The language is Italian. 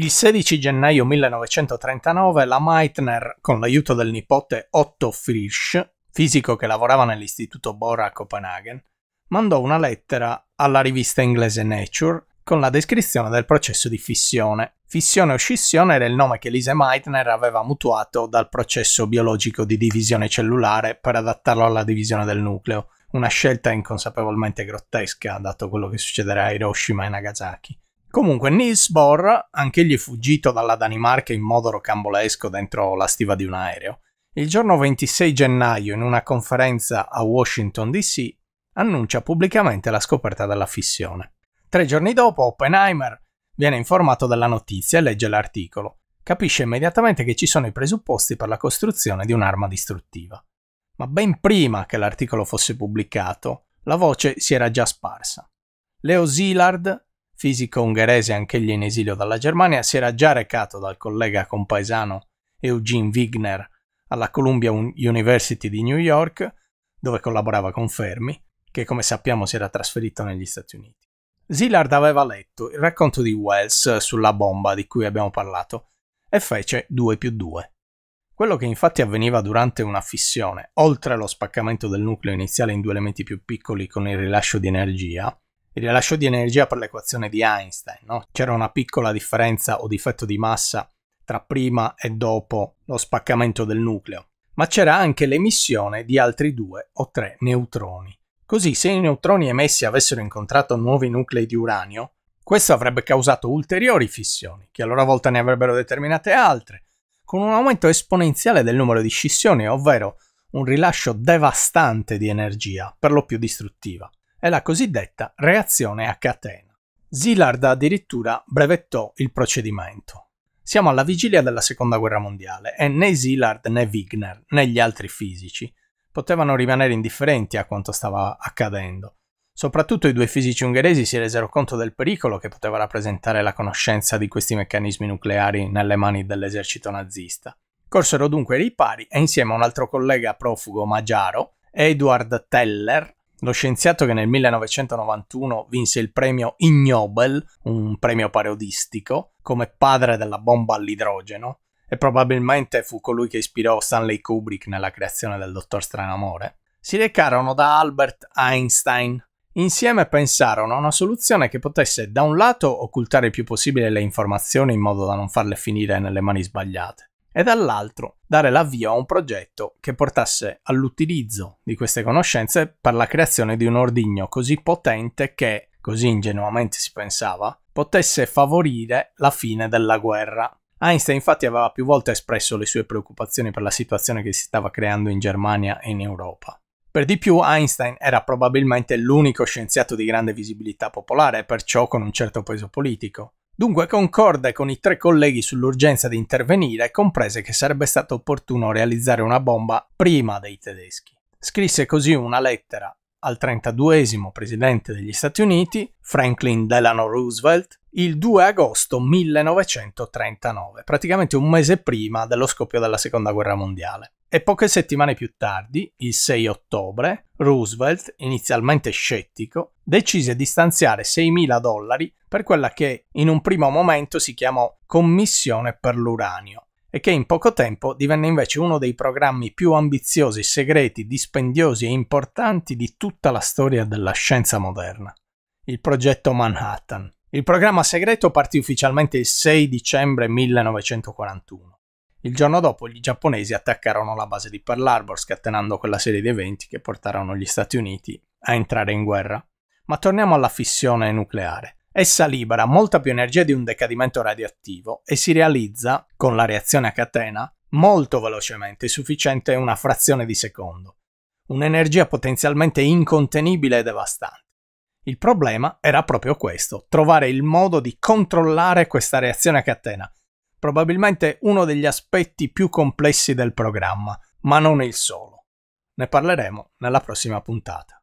Il 16 gennaio 1939 la Meitner, con l'aiuto del nipote Otto Frisch, fisico che lavorava nell'istituto Bohr a Copenaghen, mandò una lettera alla rivista inglese Nature con la descrizione del processo di fissione. Fissione o scissione era il nome che Lise Meitner aveva mutuato dal processo biologico di divisione cellulare per adattarlo alla divisione del nucleo, una scelta inconsapevolmente grottesca dato quello che succederà a Hiroshima e Nagasaki. Comunque Niels Bohr, anch'egli fuggito dalla Danimarca in modo rocambolesco dentro la stiva di un aereo, il giorno 26 gennaio in una conferenza a Washington DC annuncia pubblicamente la scoperta della fissione. Tre giorni dopo Oppenheimer viene informato della notizia e legge l'articolo. Capisce immediatamente che ci sono i presupposti per la costruzione di un'arma distruttiva. Ma ben prima che l'articolo fosse pubblicato, la voce si era già sparsa. Leo Szilard fisico ungherese anch'egli in esilio dalla Germania, si era già recato dal collega compaesano Eugene Wigner alla Columbia University di New York, dove collaborava con Fermi, che come sappiamo si era trasferito negli Stati Uniti. Zillard aveva letto il racconto di Wells sulla bomba di cui abbiamo parlato e fece 2 più 2. Quello che infatti avveniva durante una fissione, oltre allo spaccamento del nucleo iniziale in due elementi più piccoli con il rilascio di energia, il rilascio di energia per l'equazione di Einstein, no? C'era una piccola differenza o difetto di massa tra prima e dopo lo spaccamento del nucleo, ma c'era anche l'emissione di altri due o tre neutroni. Così se i neutroni emessi avessero incontrato nuovi nuclei di uranio, questo avrebbe causato ulteriori fissioni, che a loro volta ne avrebbero determinate altre, con un aumento esponenziale del numero di scissioni, ovvero un rilascio devastante di energia, per lo più distruttiva è la cosiddetta reazione a catena. Zillard addirittura brevettò il procedimento. Siamo alla vigilia della seconda guerra mondiale e né Zillard né Wigner né gli altri fisici potevano rimanere indifferenti a quanto stava accadendo. Soprattutto i due fisici ungheresi si resero conto del pericolo che poteva rappresentare la conoscenza di questi meccanismi nucleari nelle mani dell'esercito nazista. Corsero dunque ai ripari e insieme a un altro collega profugo magiaro, Eduard Teller, lo scienziato che nel 1991 vinse il premio Ig Nobel, un premio parodistico, come padre della bomba all'idrogeno, e probabilmente fu colui che ispirò Stanley Kubrick nella creazione del Dottor Stranamore, si recarono da Albert Einstein. Insieme pensarono a una soluzione che potesse da un lato occultare il più possibile le informazioni in modo da non farle finire nelle mani sbagliate e dall'altro dare l'avvio a un progetto che portasse all'utilizzo di queste conoscenze per la creazione di un ordigno così potente che, così ingenuamente si pensava, potesse favorire la fine della guerra. Einstein infatti aveva più volte espresso le sue preoccupazioni per la situazione che si stava creando in Germania e in Europa. Per di più Einstein era probabilmente l'unico scienziato di grande visibilità popolare, perciò con un certo peso politico, Dunque concorda con i tre colleghi sull'urgenza di intervenire e comprese che sarebbe stato opportuno realizzare una bomba prima dei tedeschi. Scrisse così una lettera al 32 presidente degli Stati Uniti, Franklin Delano Roosevelt, il 2 agosto 1939, praticamente un mese prima dello scoppio della Seconda Guerra Mondiale. E poche settimane più tardi, il 6 ottobre, Roosevelt, inizialmente scettico, decise di stanziare 6.000 dollari per quella che in un primo momento si chiamò Commissione per l'uranio e che in poco tempo divenne invece uno dei programmi più ambiziosi, segreti, dispendiosi e importanti di tutta la storia della scienza moderna, il progetto Manhattan. Il programma segreto partì ufficialmente il 6 dicembre 1941 il giorno dopo gli giapponesi attaccarono la base di Pearl Harbor, scatenando quella serie di eventi che portarono gli Stati Uniti a entrare in guerra. Ma torniamo alla fissione nucleare. Essa libera molta più energia di un decadimento radioattivo e si realizza, con la reazione a catena, molto velocemente, sufficiente una frazione di secondo. Un'energia potenzialmente incontenibile e devastante. Il problema era proprio questo, trovare il modo di controllare questa reazione a catena, probabilmente uno degli aspetti più complessi del programma, ma non il solo. Ne parleremo nella prossima puntata.